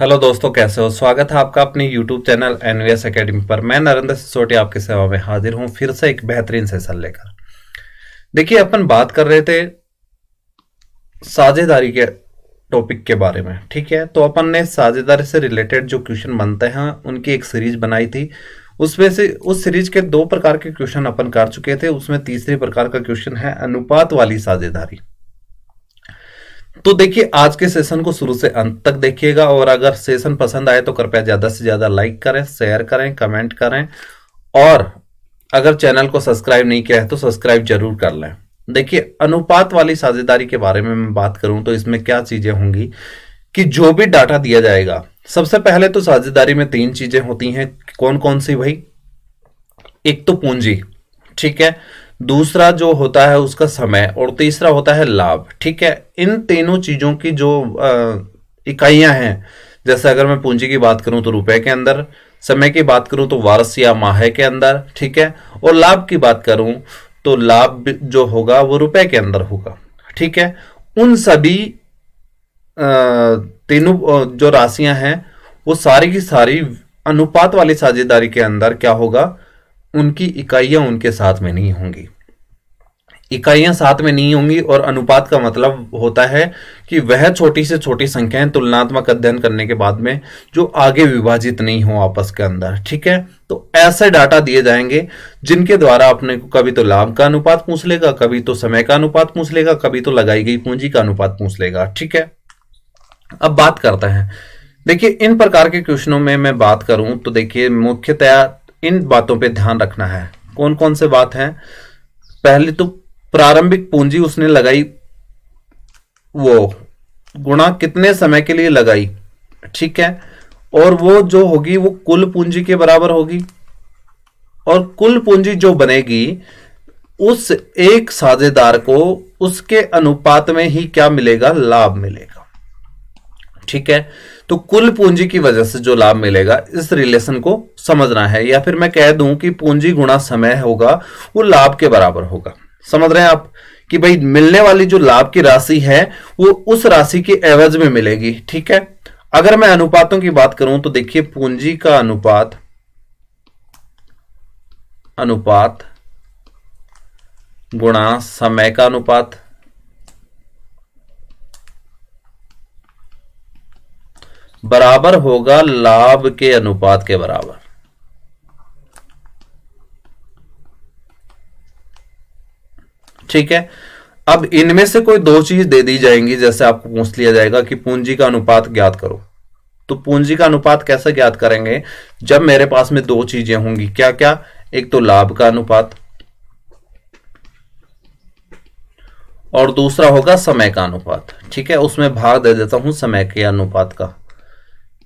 Hello दोस्तों कैसे हो स्वागत है आपका अपने यूट्यूब चैनल एनवीएस एकेडमी पर मैं नरेंद्र सिसोटी आपके सेवा में हाजिर हूं फिर से एक बेहतरीन सेशन लेकर देखिए अपन बात कर रहे थे साझेदारी के टॉपिक के बारे में ठीक है तो अपन ने साझेदारी से रिलेटेड जो क्वेश्चन बनते हैं उनकी एक सीरीज बनाई थी उसमें से उस सीरीज के दो प्रकार के क्वेश्चन अपन कर चुके थे उसमें तीसरे प्रकार का क्वेश्चन है अनुपात वाली साझेदारी तो देखिए आज के सेशन को शुरू से अंत तक देखिएगा और अगर सेशन पसंद आए तो कृपया ज्यादा से ज्यादा लाइक करें शेयर करें कमेंट करें और अगर चैनल को सब्सक्राइब नहीं किया है तो सब्सक्राइब जरूर कर लें देखिए अनुपात वाली साझेदारी के बारे में मैं बात करूं तो इसमें क्या चीजें होंगी कि जो भी डाटा दिया जाएगा सबसे पहले तो साझेदारी में तीन चीजें होती हैं कौन कौन सी भाई एक तो पूंजी ठीक है दूसरा जो होता है उसका समय और तीसरा होता है लाभ ठीक है इन तीनों चीज़ों की जो इकाइयां हैं जैसे अगर मैं पूंजी की बात करूं तो रुपए के अंदर समय की बात करूं तो वारस या माह के अंदर ठीक है और लाभ की बात करूं तो लाभ जो होगा वो रुपए के अंदर होगा ठीक है उन सभी तीनों जो राशियां हैं वो सारी की सारी अनुपात वाली साझेदारी के अंदर क्या होगा उनकी इकाइयां उनके साथ में नहीं होंगी इकाइयां साथ में नहीं होंगी और अनुपात का मतलब होता है कि वह छोटी से छोटी संख्याएं तुलनात्मक अध्ययन करने के बाद में जो आगे विभाजित नहीं हो आपस के अंदर ठीक है तो ऐसे डाटा दिए जाएंगे जिनके द्वारा अपने को कभी तो लाभ का अनुपात पूछ लेगा कभी तो समय का अनुपात पूछ लेगा कभी तो लगाई गई पूंजी का अनुपात पूछ लेगा ठीक है अब बात करते हैं देखिए इन प्रकार के क्वेश्चनों में मैं बात करूं तो देखिए मुख्यतया इन बातों पे ध्यान रखना है कौन कौन से बात हैं पहले तो प्रारंभिक पूंजी उसने लगाई वो गुणा कितने समय के लिए लगाई ठीक है और वो जो होगी वो कुल पूंजी के बराबर होगी और कुल पूंजी जो बनेगी उस एक साझेदार को उसके अनुपात में ही क्या मिलेगा लाभ मिलेगा ठीक है तो कुल पूंजी की वजह से जो लाभ मिलेगा इस रिलेशन को समझना है या फिर मैं कह दूं कि पूंजी गुणा समय होगा वो लाभ के बराबर होगा समझ रहे हैं आप कि भाई मिलने वाली जो लाभ की राशि है वो उस राशि के एवज में मिलेगी ठीक है अगर मैं अनुपातों की बात करूं तो देखिए पूंजी का अनुपात अनुपात गुणा समय का अनुपात बराबर होगा लाभ के अनुपात के बराबर ठीक है अब इनमें से कोई दो चीज दे दी जाएंगी जैसे आपको पूछ लिया जाएगा कि पूंजी का अनुपात ज्ञात करो तो पूंजी का अनुपात कैसे ज्ञात करेंगे जब मेरे पास में दो चीजें होंगी क्या क्या एक तो लाभ का अनुपात और दूसरा होगा समय का अनुपात ठीक है उसमें भाग दे देता हूं समय के अनुपात का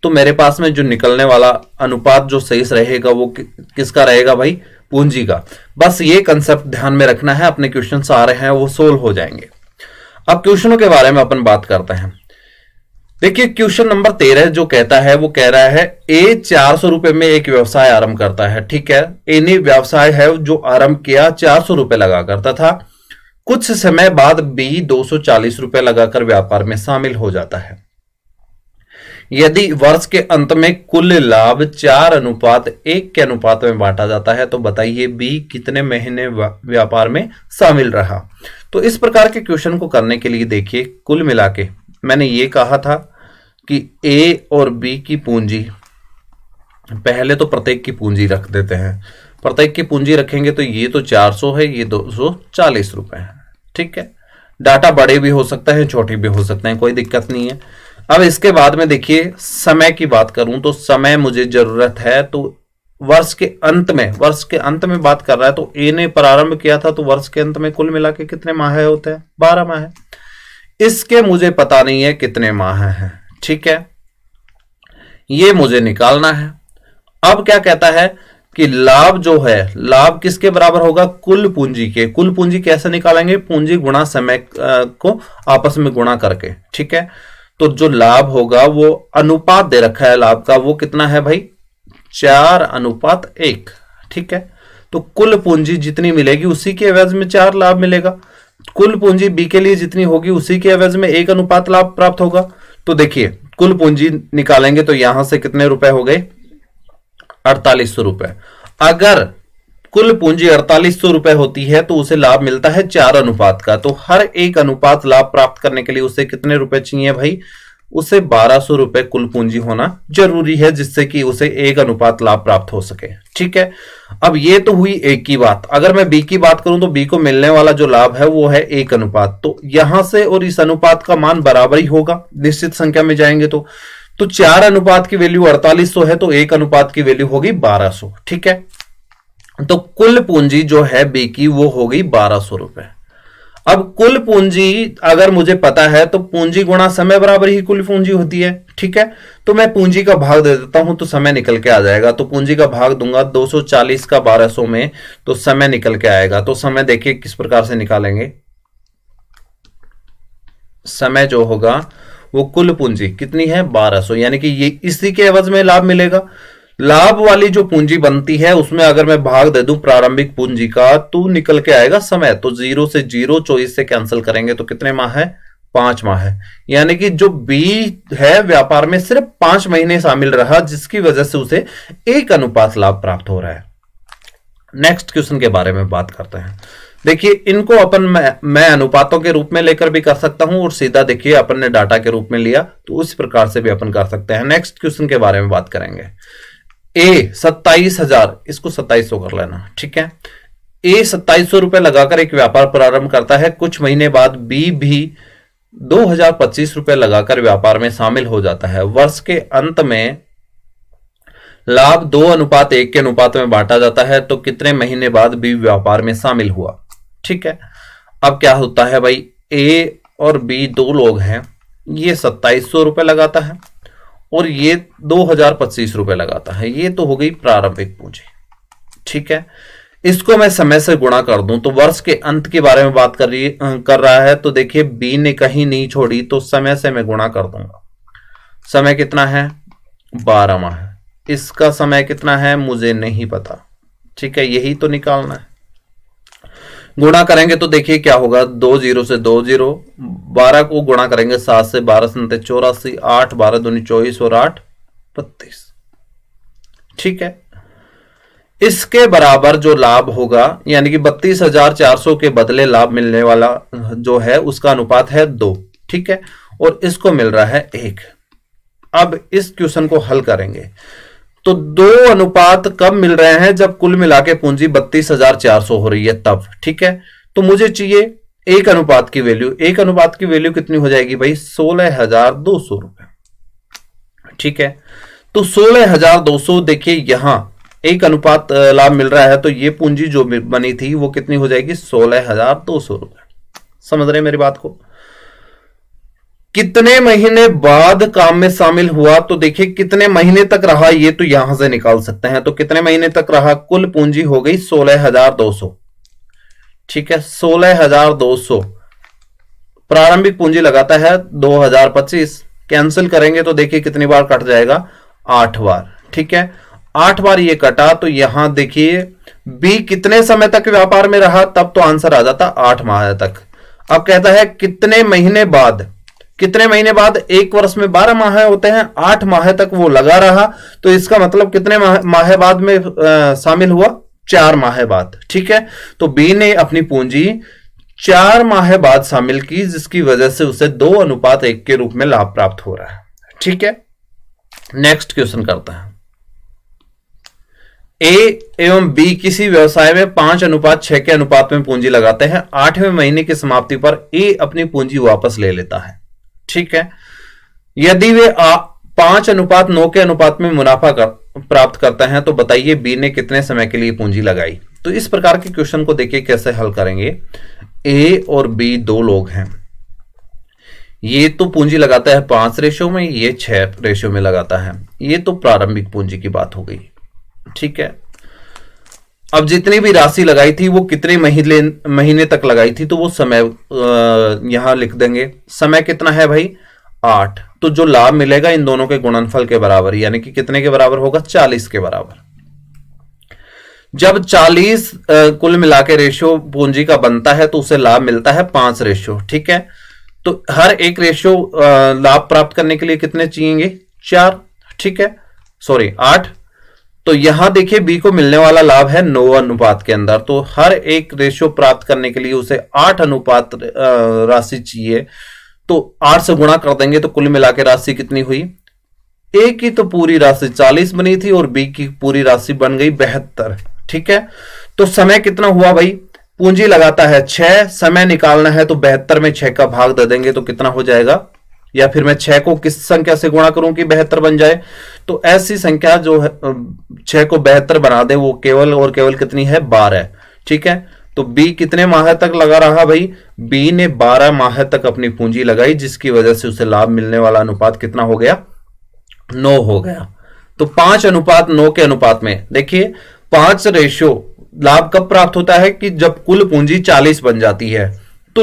तो मेरे पास में जो निकलने वाला अनुपात जो सही रहेगा वो कि, किसका रहेगा भाई पूंजी का बस ये कंसेप्ट ध्यान में रखना है अपने क्वेश्चन आ रहे हैं वो सोल्व हो जाएंगे अब क्वेश्चनों के बारे में अपन बात करते हैं देखिए क्वेश्चन नंबर तेरह जो कहता है वो कह रहा है ए चार सौ रुपए में एक व्यवसाय आरंभ करता है ठीक है ए ने व्यवसाय है जो आरंभ किया चार सौ रुपए लगा करता था कुछ समय बाद बी दो सौ चालीस रुपए लगाकर व्यापार में शामिल हो जाता है यदि वर्ष के अंत में कुल लाभ चार अनुपात एक के अनुपात में बांटा जाता है तो बताइए बी कितने महीने व्यापार में शामिल रहा तो इस प्रकार के क्वेश्चन को करने के लिए देखिए कुल मिला के मैंने ये कहा था कि ए और बी की पूंजी पहले तो प्रत्येक की पूंजी रख देते हैं प्रत्येक की पूंजी रखेंगे तो ये तो 400 है ये चालीस रुपए है ठीक है डाटा बड़े भी हो सकता है छोटे भी हो सकते हैं कोई दिक्कत नहीं है अब इसके बाद में देखिए समय की बात करूं तो समय मुझे जरूरत है तो वर्ष के अंत में वर्ष के अंत में बात कर रहा है तो ए ने प्रारंभ किया था तो वर्ष के अंत में कुल मिला के कितने माह होते हैं बारह माह है। इसके मुझे पता नहीं है कितने माह है ठीक है ये मुझे निकालना है अब क्या कहता है कि लाभ जो है लाभ किसके बराबर होगा कुल पूंजी के कुल पूंजी कैसे निकालेंगे पूंजी गुणा समय को आपस में गुणा करके ठीक है तो जो लाभ होगा वो अनुपात दे रखा है लाभ का वो कितना है भाई चार अनुपात एक ठीक है तो कुल पूंजी जितनी मिलेगी उसी के अवैध में चार लाभ मिलेगा कुल पूंजी बी के लिए जितनी होगी उसी के अवैध में एक अनुपात लाभ प्राप्त होगा तो देखिए कुल पूंजी निकालेंगे तो यहां से कितने रुपए हो गए अड़तालीस सौ रुपए अगर कुल पूंजी अड़तालीस सौ रुपए होती है तो उसे लाभ मिलता है चार अनुपात का तो हर एक अनुपात लाभ प्राप्त करने के लिए उसे कितने रुपए चाहिए भाई उसे बारह सौ रुपए कुल पूंजी होना जरूरी है जिससे कि उसे एक अनुपात लाभ प्राप्त हो सके ठीक है अब ये तो हुई एक की बात अगर मैं बी की बात करूं तो बी को मिलने वाला जो लाभ है वो है एक अनुपात तो यहां से और इस अनुपात का मान बराबर ही होगा निश्चित संख्या में जाएंगे तो तो चार अनुपात की वैल्यू अड़तालीस है तो एक अनुपात की वैल्यू होगी बारह ठीक है तो कुल पूंजी जो है बी की वो हो गई बारह सौ रुपए अब कुल पूंजी अगर मुझे पता है तो पूंजी गुणा समय बराबर ही कुल पूंजी होती है ठीक है तो मैं पूंजी का भाग दे देता हूं तो समय निकल के आ जाएगा तो पूंजी का भाग दूंगा 240 का 1200 में तो समय निकल के आएगा तो समय देखिए किस प्रकार से निकालेंगे समय जो होगा वो कुल पूंजी कितनी है 1200 यानी कि ये इसी के एवज में लाभ मिलेगा लाभ वाली जो पूंजी बनती है उसमें अगर मैं भाग दे दूं प्रारंभिक पूंजी का तो निकल के आएगा समय तो जीरो से जीरो चौबीस से कैंसिल करेंगे तो कितने माह है पांच माह है यानी कि जो बी है व्यापार में सिर्फ पांच महीने शामिल रहा जिसकी वजह से उसे एक अनुपात लाभ प्राप्त हो रहा है नेक्स्ट क्वेश्चन के बारे में बात करते हैं देखिए इनको अपन मैं, मैं अनुपातों के रूप में लेकर भी कर सकता हूं और सीधा देखिए अपन ने डाटा के रूप में लिया तो उस प्रकार से भी अपन कर सकते हैं नेक्स्ट क्वेश्चन के बारे में बात करेंगे ए सत्ताईस हजार इसको सत्ताईस सौ तो कर लेना ठीक है ए सत्ताईस सौ रुपए लगाकर एक व्यापार प्रारंभ करता है कुछ महीने बाद बी भी दो हजार पच्चीस रुपए लगाकर व्यापार में शामिल हो जाता है वर्ष के अंत में लाभ दो अनुपात एक के अनुपात में बांटा जाता है तो कितने महीने बाद बी व्यापार में शामिल हुआ ठीक है अब क्या होता है भाई ए और बी दो लोग हैं ये सत्ताईस सौ रुपए लगाता है और ये दो हजार पच्चीस रुपए लगाता है ये तो हो गई प्रारंभिक पूंजी ठीक है इसको मैं समय से गुणा कर दूं तो वर्ष के अंत के बारे में बात कर रही कर रहा है तो देखिए बी ने कहीं नहीं छोड़ी तो समय से मैं गुणा कर दूंगा समय कितना है बारहवा है इसका समय कितना है मुझे नहीं पता ठीक है यही तो निकालना है गुणा करेंगे तो देखिए क्या होगा दो जीरो से दो जीरो बारह को गुणा करेंगे सात से बारह सन्ते चौरासी आठ बारह दूनी चौबीस और आठ बत्तीस ठीक है इसके बराबर जो लाभ होगा यानी कि बत्तीस हजार चार सौ के बदले लाभ मिलने वाला जो है उसका अनुपात है दो ठीक है और इसको मिल रहा है एक अब इस क्वेश्चन को हल करेंगे तो दो अनुपात कब मिल रहे हैं जब कुल मिला के पूंजी बत्तीस हजार चार सौ हो रही है तब ठीक है तो मुझे चाहिए एक अनुपात की वैल्यू एक अनुपात की वैल्यू कितनी हो जाएगी भाई सोलह हजार दो सौ रुपए ठीक है तो सोलह हजार दो सौ देखिए यहां एक अनुपात लाभ मिल रहा है तो ये पूंजी जो बनी थी वो कितनी हो जाएगी सोलह हजार दो सौ रुपए समझ रहे हैं मेरी बात को कितने महीने बाद काम में शामिल हुआ तो देखिए कितने महीने तक रहा ये तो यहां से निकाल सकते हैं तो कितने महीने तक रहा कुल पूंजी हो गई सोलह हजार दो सो ठीक है सोलह हजार दो सो प्रारंभिक पूंजी लगाता है दो हजार पच्चीस कैंसिल करेंगे तो देखिए कितनी बार कट जाएगा आठ बार ठीक है आठ बार ये कटा तो यहां देखिए बी कितने समय तक व्यापार में रहा तब तो आंसर आ जाता आठ माह तक अब कहता है कितने महीने बाद कितने महीने बाद एक वर्ष में बारह माह होते हैं आठ माह तक वो लगा रहा तो इसका मतलब कितने माह बाद में आ, शामिल हुआ चार माह बाद ठीक है तो बी ने अपनी पूंजी चार माह बाद शामिल की जिसकी वजह से उसे दो अनुपात एक के रूप में लाभ प्राप्त हो रहा है ठीक है नेक्स्ट क्वेश्चन करता है ए एवं बी किसी व्यवसाय में पांच अनुपात छह के अनुपात में पूंजी लगाते हैं आठवें महीने की समाप्ति पर ए अपनी पूंजी वापस ले लेता है ठीक है यदि वे आ, पांच अनुपात नौ के अनुपात में मुनाफा कर, प्राप्त करते हैं तो बताइए बी ने कितने समय के लिए पूंजी लगाई तो इस प्रकार के क्वेश्चन को देखिए कैसे हल करेंगे ए और बी दो लोग हैं ये तो पूंजी लगाता है पांच रेशो में ये छह रेशो में लगाता है ये तो प्रारंभिक पूंजी की बात हो गई ठीक है अब जितनी भी राशि लगाई थी वो कितने महीने महीने तक लगाई थी तो वो समय यहां लिख देंगे समय कितना है भाई आठ तो जो लाभ मिलेगा इन दोनों के गुणनफल के बराबर यानी कि कितने के बराबर होगा चालीस के बराबर जब चालीस कुल मिला के रेशियो पूंजी का बनता है तो उसे लाभ मिलता है पांच रेशियो ठीक है तो हर एक रेशियो लाभ प्राप्त करने के लिए कितने चाहिए चार ठीक है सॉरी आठ तो यहां देखिए बी को मिलने वाला लाभ है नौ अनुपात के अंदर तो हर एक रेशियो प्राप्त करने के लिए उसे आठ अनुपात राशि चाहिए तो आठ से गुणा कर देंगे तो कुल मिला के राशि कितनी हुई ए की तो पूरी राशि चालीस बनी थी और बी की पूरी राशि बन गई बहत्तर ठीक है तो समय कितना हुआ भाई पूंजी लगाता है छह समय निकालना है तो बेहतर में छह का भाग दे देंगे तो कितना हो जाएगा या फिर मैं छह को किस संख्या से गुणा करूं कि बेहतर बन जाए तो ऐसी संख्या जो छह को बेहतर बना दे वो केवल और केवल कितनी है बारह ठीक है तो बी कितने माह तक लगा रहा भाई बी ने बारह माह तक अपनी पूंजी लगाई जिसकी वजह से उसे लाभ मिलने वाला अनुपात कितना हो गया नौ हो गया तो पांच अनुपात नौ के अनुपात में देखिए पांच रेशियो लाभ कब प्राप्त होता है कि जब कुल पूंजी चालीस बन जाती है तो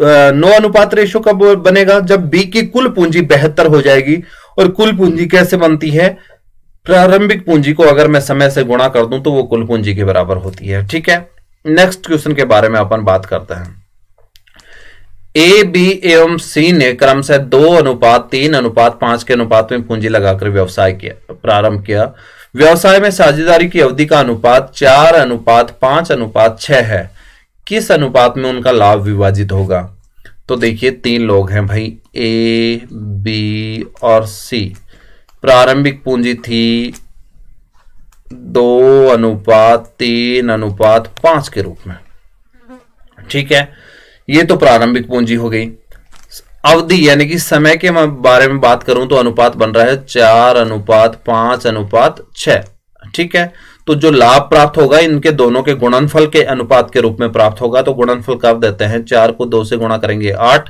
नौ अनुपात रेशो कब बनेगा जब बी की कुल पूंजी बेहतर हो जाएगी और कुल पूंजी कैसे बनती है प्रारंभिक पूंजी को अगर मैं समय से गुणा कर दूं तो वो कुल पूंजी के बराबर होती है ठीक है नेक्स्ट क्वेश्चन के बारे में अपन बात करते हैं ए बी एवं सी ने क्रम से दो अनुपात तीन अनुपात पांच के अनुपात में पूंजी लगाकर व्यवसाय किया प्रारंभ किया व्यवसाय में साझेदारी की अवधि का अनुपात चार अनुपात पांच अनुपात छह है किस अनुपात में उनका लाभ विभाजित होगा तो देखिए तीन लोग हैं भाई ए बी और सी प्रारंभिक पूंजी थी दो अनुपात तीन अनुपात पांच के रूप में ठीक है ये तो प्रारंभिक पूंजी हो गई अवधि यानी कि समय के बारे में बात करूं तो अनुपात बन रहा है चार अनुपात पांच अनुपात छ ठीक है तो जो लाभ प्राप्त होगा इनके दोनों के गुणनफल के अनुपात के रूप में प्राप्त होगा तो गुणनफल कब देते हैं चार को दो से गुणा करेंगे आठ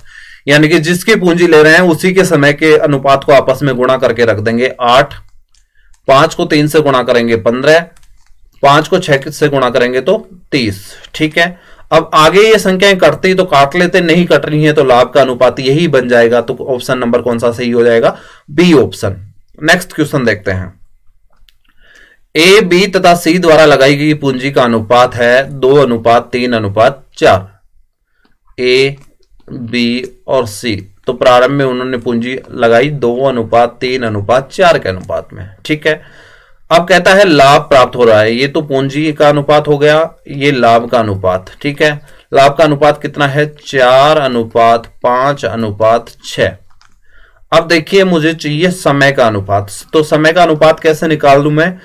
यानी कि जिसकी पूंजी ले रहे हैं उसी के समय के अनुपात को आपस में गुणा करके रख देंगे आठ पांच को तीन से गुणा करेंगे पंद्रह पांच को छह से गुणा करेंगे तो तीस ठीक है अब आगे ये संख्याएं कटती तो काट लेते नहीं कट रही है तो लाभ का अनुपात यही बन जाएगा तो ऑप्शन नंबर कौन सा सही हो जाएगा बी ऑप्शन नेक्स्ट क्वेश्चन देखते हैं ए बी तथा सी द्वारा लगाई गई पूंजी का अनुपात है दो अनुपात तीन अनुपात चार ए बी और सी तो प्रारंभ में उन्होंने पूंजी लगाई दो अनुपात तीन अनुपात चार के अनुपात में ठीक है अब कहता है लाभ प्राप्त हो रहा है ये तो पूंजी का अनुपात हो गया ये लाभ का अनुपात ठीक है लाभ का अनुपात कितना है चार अनुपात पांच अनुपात छ अब देखिए मुझे चाहिए समय का अनुपात तो समय का अनुपात कैसे निकाल दू मैं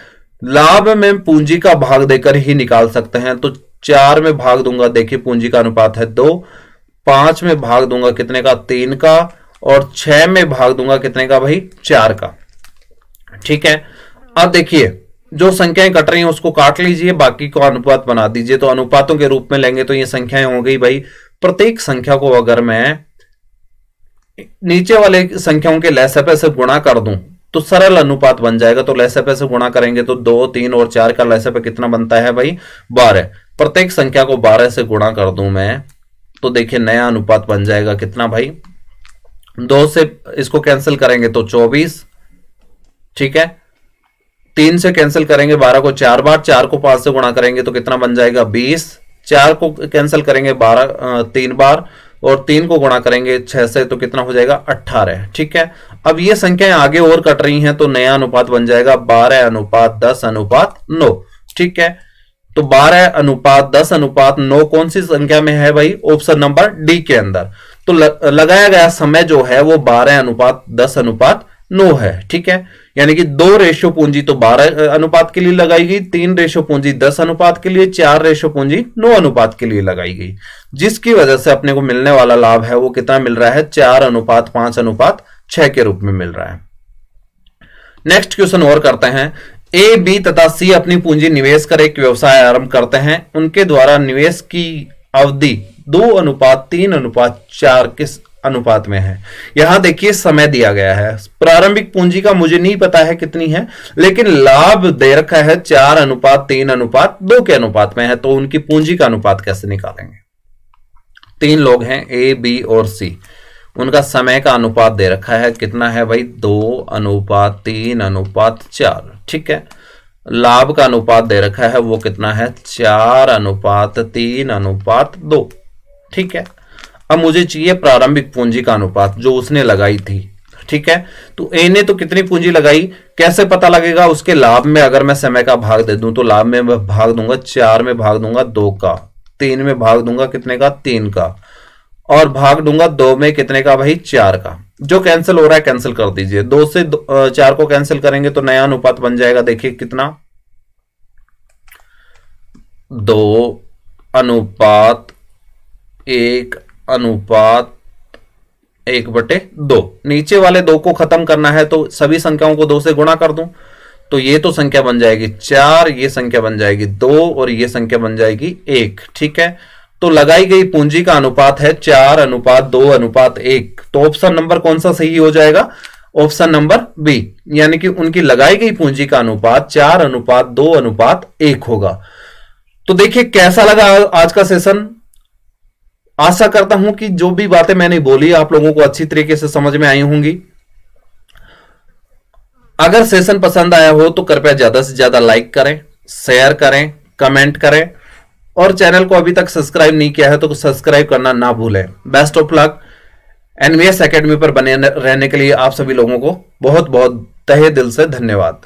लाभ में पूंजी का भाग देकर ही निकाल सकते हैं तो चार में भाग दूंगा देखिए पूंजी का अनुपात है दो पांच में भाग दूंगा कितने का तीन का और छह में भाग दूंगा कितने का भाई चार का ठीक है अब देखिए जो संख्याएं कट रही हैं उसको काट लीजिए बाकी को अनुपात बना दीजिए तो अनुपातों के रूप में लेंगे तो ये संख्याएं हो गई भाई प्रत्येक संख्या को अगर मैं नीचे वाले संख्याओं के लहसपे पैसे गुणा कर दूं तो सरल अनुपात बन जाएगा तो लैसपे से गुणा करेंगे तो दो तीन और चार का लैसपे कितना बनता है भाई बारह प्रत्येक संख्या को बारह से गुणा कर दू मैं तो देखिए नया अनुपात बन जाएगा कितना भाई दो से इसको कैंसिल करेंगे तो चौबीस ठीक है तीन से कैंसिल करेंगे बारह को चार बार चार को पांच से गुणा करेंगे तो कितना बन जाएगा बीस चार को कैंसिल करेंगे बारह तीन बार और तीन को गुणा करेंगे छह से तो कितना हो जाएगा अट्ठारह ठीक है अब ये संख्याएं आगे और कट रही हैं तो नया अनुपात बन जाएगा बारह अनुपात दस अनुपात नौ ठीक है तो बारह अनुपात दस अनुपात नौ कौन सी संख्या में है भाई ऑप्शन नंबर डी के अंदर तो लगाया गया समय जो है वो बारह अनुपात दस अनुपात नौ है ठीक है यानी कि दो रेशो पूंजी तो बारह अनुपात के लिए लगाई गई तीन रेशो पूंजी दस अनुपात के लिए चार रेशो पूंजी नौ अनुपात के लिए लगाई गई जिसकी वजह से अपने को मिलने वाला लाभ है वो कितना मिल रहा है चार अनुपात पांच अनुपात छह के रूप में मिल रहा है नेक्स्ट क्वेश्चन और करते हैं ए बी तथा सी अपनी पूंजी निवेश कर एक व्यवसाय आरंभ करते हैं उनके द्वारा निवेश की अवधि दो अनुपात तीन अनुपात चार किस अनुपात में है यहां देखिए समय दिया गया है प्रारंभिक पूंजी का मुझे नहीं पता है कितनी है लेकिन लाभ दे रखा है चार अनुपात तीन अनुपात दो के अनुपात में है तो उनकी पूंजी का अनुपात कैसे निकालेंगे तीन लोग हैं ए बी और सी उनका समय का अनुपात दे रखा है कितना है भाई दो अनुपात तीन अनुपात चार ठीक है लाभ का अनुपात दे रखा है वो कितना है चार अनुपात तीन अनुपात दो ठीक है अब मुझे चाहिए प्रारंभिक पूंजी का अनुपात जो उसने लगाई थी ठीक है तो ए ने तो कितनी पूंजी लगाई कैसे पता लगेगा उसके लाभ में अगर मैं समय का भाग दे दूं तो लाभ में मैं भाग दूंगा चार में भाग दूंगा दो का तीन में भाग दूंगा कितने का तीन का और भाग दूंगा दो में कितने का भाई चार का जो कैंसिल हो रहा है कैंसिल कर दीजिए दो से दो, चार को कैंसिल करेंगे तो नया अनुपात बन जाएगा देखिए कितना दो अनुपात एक अनुपात एक बटे दो नीचे वाले दो को खत्म करना है तो सभी संख्याओं को दो से गुणा कर दूं तो ये तो संख्या बन जाएगी चार ये संख्या बन जाएगी दो और ये संख्या बन जाएगी एक ठीक है तो लगाई गई पूंजी का अनुपात है चार अनुपात दो अनुपात एक तो ऑप्शन नंबर कौन सा सही हो जाएगा ऑप्शन नंबर बी यानी कि उनकी लगाई गई पूंजी का अनुपात चार अनुपात दो अनुपात एक होगा तो देखिए कैसा लगा आज का सेशन आशा करता हूं कि जो भी बातें मैंने बोली आप लोगों को अच्छी तरीके से समझ में आई होंगी अगर सेशन पसंद आया हो तो कृपया ज्यादा से ज्यादा लाइक करें शेयर करें कमेंट करें और चैनल को अभी तक सब्सक्राइब नहीं किया है तो सब्सक्राइब करना ना भूलें best of luck NVS academy पर बने रहने के लिए आप सभी लोगों को बहुत बहुत तहे दिल से धन्यवाद